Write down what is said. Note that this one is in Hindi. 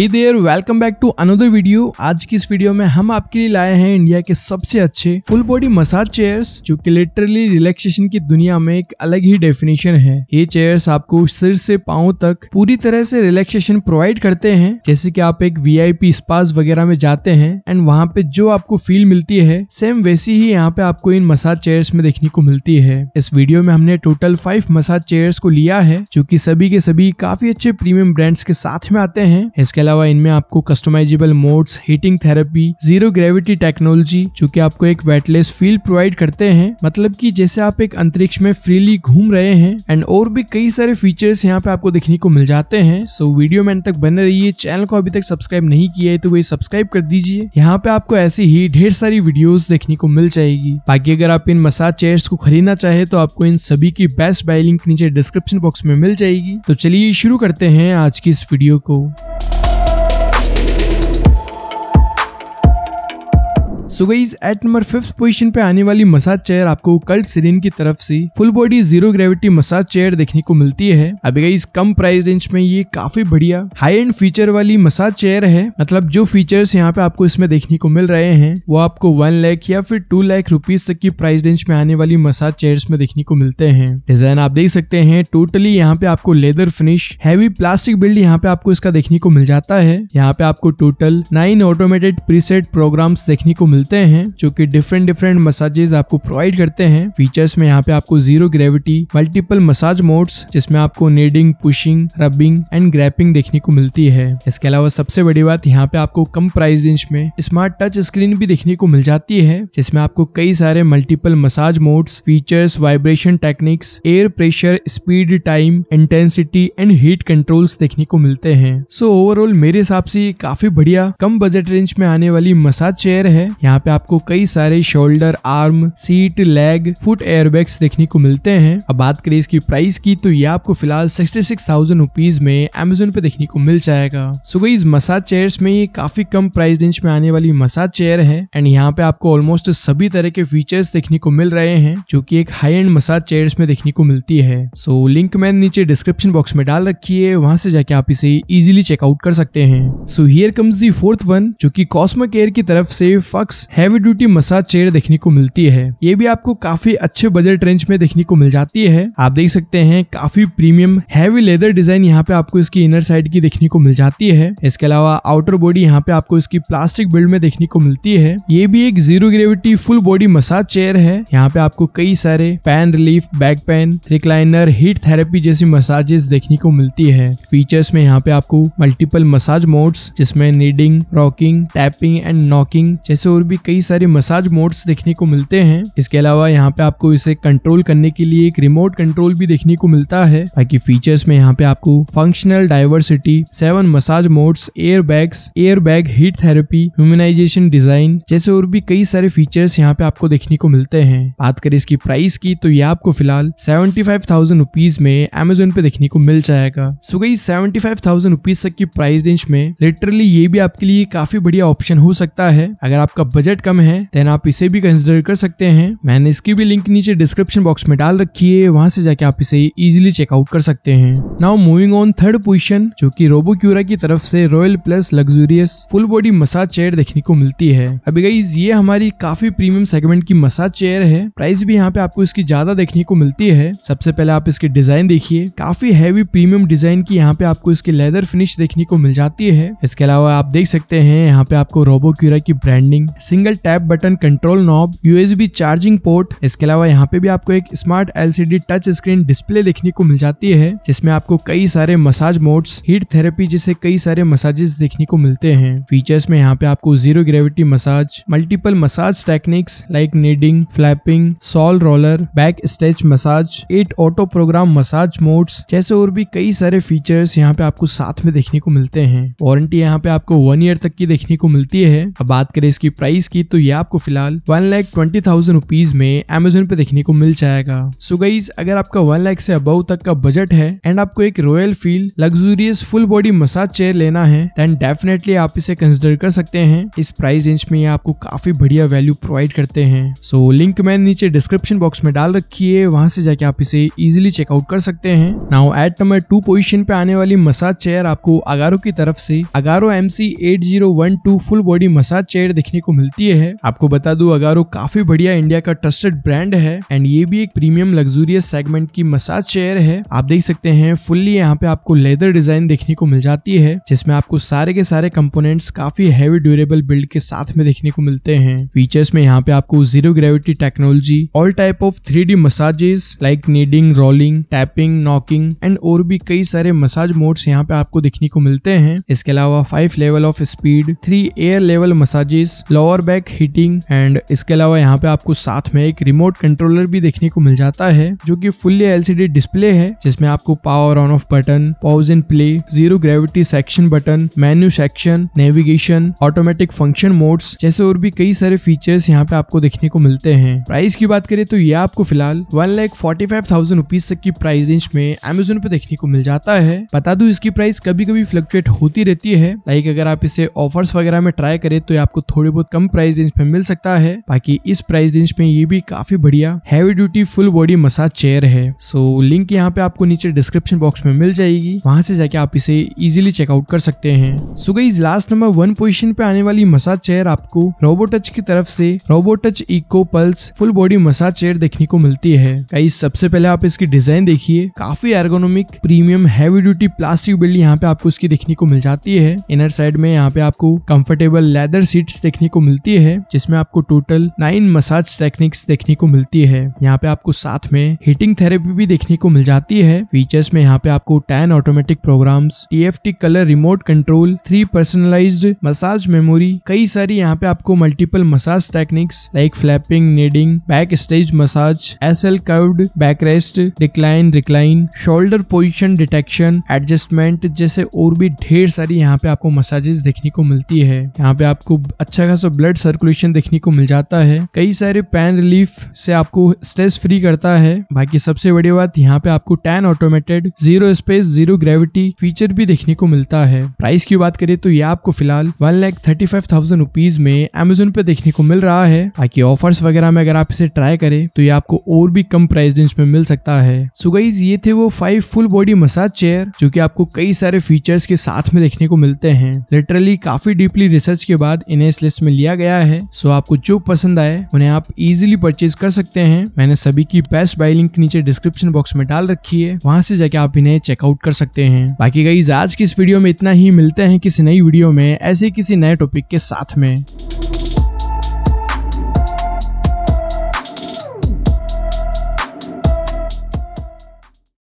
he there welcome back to another video आज की इस वीडियो में हम आपके लिए लाए हैं इंडिया के सबसे अच्छे फुल बॉडी मसाज चेयर्स जो कि लिटरली रिलैक्सेशन की दुनिया में एक अलग ही डेफिनेशन है ये चेयर्स आपको सिर से पाओ तक पूरी तरह से रिलैक्सेशन प्रोवाइड करते हैं जैसे कि आप एक वी पी स्पास वगैरह में जाते हैं एंड वहाँ पे जो आपको फील मिलती है सेम वैसी ही यहाँ पे आपको इन मसाज चेयर्स में देखने को मिलती है इस वीडियो में हमने टोटल फाइव मसाज चेयर्स को लिया है जो की सभी के सभी काफी अच्छे प्रीमियम ब्रांड्स के साथ में आते हैं इसके अलावा इनमें आपको customisable modes heating therapy zero gravity technology जो कि आपको एक वेटलेस फील प्रोवाइड करते हैं मतलब कि जैसे आप एक अंतरिक्ष में फ्रीली घूम रहे हैं एंड और भी कई सारे फीचर्स यहाँ पे आपको देखने को मिल जाते हैं सो so, वीडियो में तक बने रहिए चैनल को अभी तक सब्सक्राइब नहीं किया है तो वही सब्सक्राइब कर दीजिए यहाँ पे आपको ऐसी ही ढेर सारी वीडियोस देखने को मिल जाएगी बाकी अगर आप इन मसाज चेयर्स को खरीदना चाहे तो आपको इन सभी की बेस्ट बाय लिंक नीचे डिस्क्रिप्शन बॉक्स में मिल जाएगी तो चलिए शुरू करते हैं आज की इस वीडियो को so guys at number fifth position पे आने वाली मसाज चेयर आपको कल्ट सीरीन की तरफ से full body zero gravity massage chair देखने को मिलती है अभी गई कम प्राइस रेंज में ये काफी बढ़िया हाई एंड फीचर वाली मसाज चेयर है मतलब जो फीचर्स यहाँ पे आपको इसमें देखने को मिल रहे हैं वो आपको वन लैख या फिर टू लैख रुपीज तक की प्राइस रेंज में आने वाली मसाज चेयर्स में देखने को मिलते हैं डिजाइन आप देख सकते हैं टोटली यहाँ पे आपको leather finish heavy plastic build यहाँ पे आपको इसका देखने को मिल जाता है यहाँ पे आपको total nine automated preset programs देखने को मिलते मिलते हैं जो कि डिफरेंट डिफरेंट मसाजेज आपको प्रोवाइड करते हैं फीचर्स में यहाँ पे आपको zero gravity multiple massage modes जिसमें आपको kneading pushing rubbing and grappling देखने को मिलती है इसके अलावा सबसे बड़ी बात यहाँ पे आपको कम प्राइस रेंज में स्मार्ट टच स्क्रीन भी देखने को मिल जाती है जिसमें आपको कई सारे multiple massage modes features vibration techniques air pressure speed time intensity and heat controls देखने को मिलते हैं सो so, ओवरऑल मेरे हिसाब से काफी बढ़िया कम बजट रेंज में आने वाली मसाज चेयर है यहाँ यहाँ पे आपको कई सारे shoulder arm seat leg foot airbags देखने को मिलते हैं अब बात करें इसकी प्राइस की तो ये आपको फिलहाल सिक्सटी सिक्स थाउजेंड रुपीज में अमेजोन पे देखने को मिल जाएगा सो so, मसाज चेयर्स में ये काफी कम प्राइस रेंज में आने वाली मसाज चेयर है एंड यहाँ पे आपको ऑलमोस्ट सभी तरह के फीचर्स देखने को मिल रहे हैं जो की एक हाई एंड मसाज चेयर्स में देखने को मिलती है सो so, लिंक मैंने नीचे डिस्क्रिप्शन बॉक्स में डाल रखी है वहां से जाके आप इसे इजिली चेकआउट कर सकते हैं so here comes the fourth one जो की कॉस्मो केयर की तरफ से फक्स हैवी ड्यूटी मसाज चेयर देखने को मिलती है ये भी आपको काफी अच्छे बजट रेंज में देखने को मिल जाती है आप देख सकते हैं काफी प्रीमियम हैवी लेदर डिजाइन यहाँ पे आपको इसकी इनर साइड की देखने को मिल जाती है इसके अलावा आउटर बॉडी यहाँ पे आपको इसकी प्लास्टिक बिल्ड में देखने को मिलती है ये भी एक zero gravity full body massage chair है यहाँ पे आपको कई सारे pain relief back pain recliner heat therapy जैसी मसाजेस देखने को मिलती है फीचर्स में यहाँ पे आपको मल्टीपल मसाज मोड्स जिसमें kneading rocking tapping and knocking जैसे और भी कई सारे मसाज मोड्स देखने को मिलते हैं इसके अलावा यहाँ पे आपको इसे कंट्रोल करने के लिए एक रिमोट कंट्रोल भी देखने को मिलता है बाकी फीचर्स में यहाँ पे आपको functional diversity seven massage modes air bags air bag heat therapy humanisation design जैसे और भी कई सारे फीचर्स यहाँ पे आपको देखने को मिलते हैं बात करें इसकी प्राइस की तो ये आपको फिलहाल सेवेंटी फाइव थाउजेंड रुपीज में अमेजोन पे देखने को मिल जाएगा सो गई सेवेंटी फाइव थाउजेंड रुपीज तक की प्राइस रेंज में लिटरली ये भी आपके लिए काफी बढ़िया ऑप्शन हो सकता है अगर आपका बजट कम है देन आप इसे भी कंसिडर कर सकते हैं मैंने इसकी भी लिंक नीचे डिस्क्रिप्शन बॉक्स में डाल रखी है वहां से जाके आप इसे इजिली चेकआउट कर सकते हैं now moving on third position जो की रोबो क्यूरा की तरफ से royal plus luxurious full body massage chair देखने को मिलती है अभी गई ये हमारी काफी प्रीमियम सेगमेंट की मसाज चेयर है प्राइस भी यहाँ पे आपको इसकी ज्यादा देखने को मिलती है सबसे पहले आप इसकी डिजाइन देखिए काफी हैवी प्रीमियम डिजाइन की यहाँ पे आपको इसकी लेदर फिनिश देखने को मिल जाती है इसके अलावा आप देख सकते हैं यहाँ पे आपको रोबो क्यूरा की branding single tap button control knob USB charging port इसके अलावा यहाँ पे भी आपको एक smart LCD touch screen display देखने को मिल जाती है जिसमें आपको कई सारे मसाज मोड्स हीट थेरेपी जैसे कई सारे मसाजेस देखने को मिलते हैं फीचर्स में यहाँ पे आपको zero gravity massage multiple massage techniques like kneading flapping sole roller back stretch massage eight auto program massage modes जैसे और भी कई सारे फीचर्स यहाँ पे आपको साथ में देखने को मिलते हैं वारंटी यहाँ पे आपको वन ईयर तक की देखने को मिलती है अब बात करें इसकी प्राइस सीरीज की तो ये आपको फिलहाल one lakh twenty thousand rupees में अमेजोन पे देखने को मिल जाएगा सो so अगर आपका वन लैख से अबव तक का बजट है एंड आपको एक royal feel luxurious full body massage chair लेना है देन डेफिनेटली आप इसे कंसिडर कर सकते हैं इस प्राइस रेंज में आपको काफी बढ़िया वैल्यू प्रोवाइड करते हैं सो so, लिंक मैंने नीचे डिस्क्रिप्शन बॉक्स में डाल रखी है वहां से जाके आप इसे इजिली चेकआउट कर सकते हैं now at number two position पे आने वाली मसाज चेयर आपको अगारो की तरफ से Agaro M C eight zero one two full body massage chair देखने को मिलती मिलती है आपको बता दू अगारो काफी बढ़िया इंडिया का ट्रस्टेड ब्रांड है एंड ये भी एक प्रीमियम लग्जूरियस सेगमेंट की मसाज चेयर है आप देख सकते हैं फुल्ली यहाँ पे आपको लेदर डिजाइन देखने को मिल जाती है जिसमें आपको सारे के सारे कंपोनेंट्स काफी हैवी ड्यूरेबल बिल्ड के साथ में देखने को मिलते हैं फीचर्स में यहाँ पे आपको zero gravity technology all type of three massages like kneading rolling tapping knocking and और भी कई सारे मसाज मोड्स यहाँ पे आपको देखने को मिलते हैं इसके अलावा five level of speed three air level massages lower power back heating and इसके अलावा यहाँ पे आपको साथ में एक रिमोट कंट्रोलर भी देखने को मिल जाता है जो की फुल्ली एलसीडी डिस्प्ले है जिसमें आपको power on off button pause in play zero gravity section button menu section navigation automatic function modes जैसे और भी कई सारे फीचर्स यहाँ पे आपको देखने को मिलते हैं प्राइस की बात करें तो ये आपको फिलहाल one lakh forty five thousand rupees तक की प्राइस रेंज में अमेजोन पे देखने को मिल जाता है बता दू इसकी प्राइस कभी कभी फ्लक्चुएट होती रहती है लाइक अगर आप इसे ऑफर्स वगैरह में ट्राई करें तो ये आपको थोड़ी बहुत कम कम प्राइस रेंज में मिल सकता है बाकी इस प्राइस रेंज में ये भी काफी बढ़िया heavy duty full body massage chair है सो लिंक यहाँ पे आपको नीचे डिस्क्रिप्शन बॉक्स में मिल जाएगी वहां से जाके आप इसे इजिली चेकआउट कर सकते हैं सो गई लास्ट नंबर वन पोजिशन पे आने वाली मसाज चेयर आपको रोबोटच की तरफ से touch eco pulse full body massage chair देखने को मिलती है कई सबसे पहले आप इसकी डिजाइन देखिए काफी ergonomic premium heavy duty plastic build यहाँ पे आपको इसकी देखने को मिल जाती है इनर साइड में यहाँ पे आपको कंफर्टेबल लेदर सीट्स देखने को मिलती है जिसमें आपको टोटल नाइन मसाज टेक्निक्स देखने को मिलती है यहाँ पे आपको साथ में हीटिंग थेरेपी भी देखने को मिल जाती है फीचर्स में यहाँ पे आपको ten automatic programs T colour remote control three personalise massage memory कई सारी यहाँ पे आपको multiple massage techniques like flapping kneading back stage massage S L curved back rest decline recline shoulder position detection adjustment जैसे और भी ढेर सारी यहाँ पे आपको मसाजेस देखने को मिलती है यहाँ पे आपको अच्छा खासा ब्लड सर्कुलेशन देखने को मिल जाता है कई सारे पैन रिलीफ से आपको स्ट्रेस फ्री करता है बाकी सबसे बड़ी बात यहाँ पे आपको ten automated zero space zero gravity feature भी देखने को मिलता है प्राइस की बात करें तो ये आपको फिलहाल one lakh thirty five thousand rupees में अमेजोन पे देखने को मिल रहा है बाकी ऑफर्स वगैरह में अगर आप इसे ट्राई करें तो ये आपको और भी कम प्राइस रेंज में मिल सकता है सुगैज ये थे वो five full body massage chair जो की आपको कई सारे फीचर्स के साथ में देखने को मिलते हैं लिटरली काफी डीपली रिसर्च के बाद इन्हें इस लिस्ट में लिया दिया गया है सो आपको जो पसंद आए उन्हें आप इजिली परचेज कर सकते हैं मैंने सभी की बेस्ट बाई लिंक नीचे डिस्क्रिप्शन बॉक्स में डाल रखी है वहां से जाके आप इन्हें चेकआउट कर सकते हैं बाकी गई आज की इस वीडियो में इतना ही मिलते हैं किसी नई वीडियो में ऐसे किसी नए टॉपिक के साथ में